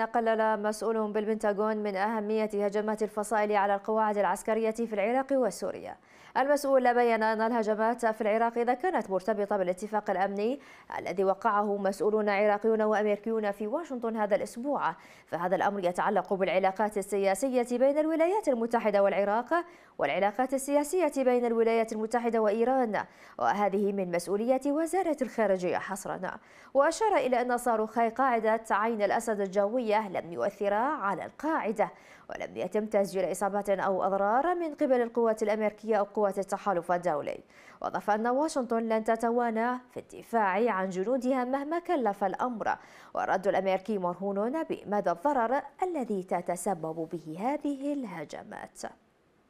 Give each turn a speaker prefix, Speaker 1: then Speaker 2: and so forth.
Speaker 1: قلل مسؤول بالبنتاغون من أهمية هجمات الفصائل على القواعد العسكرية في العراق وسوريا المسؤول بيّن أن الهجمات في العراق إذا كانت مرتبطة بالاتفاق الأمني الذي وقعه مسؤولون عراقيون وأمريكيون في واشنطن هذا الأسبوع فهذا الأمر يتعلق بالعلاقات السياسية بين الولايات المتحدة والعراق والعلاقات السياسية بين الولايات المتحدة وإيران وهذه من مسؤولية وزارة الخارجية حصرا وأشار إلى أن صاروخي قاعدة عين الأسد الجوية الجوية لم يؤثرا على القاعدة ولم يتم تسجيل إصابات أو أضرار من قبل القوات الأمريكية أو قوات التحالف الدولي وأضاف أن واشنطن لن تتوانى في الدفاع عن جنودها مهما كلف الأمر والرد الأمريكي مرهون بمدى الضرر الذي تتسبب به هذه الهجمات